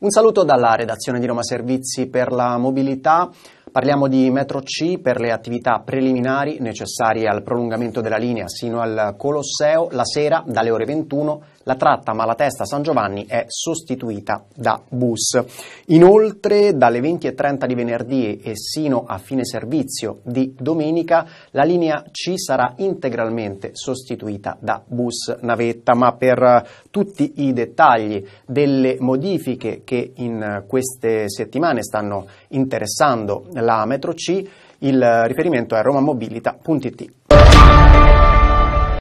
Un saluto dalla redazione di Roma Servizi per la mobilità. Parliamo di metro C per le attività preliminari necessarie al prolungamento della linea sino al Colosseo. La sera, dalle ore 21, la tratta Malatesta-San Giovanni è sostituita da bus. Inoltre, dalle 20.30 di venerdì e sino a fine servizio di domenica, la linea C sarà integralmente sostituita da bus navetta. Ma per tutti i dettagli delle modifiche che in queste settimane stanno interessando eh, la metro C, il riferimento è romamobilita.it.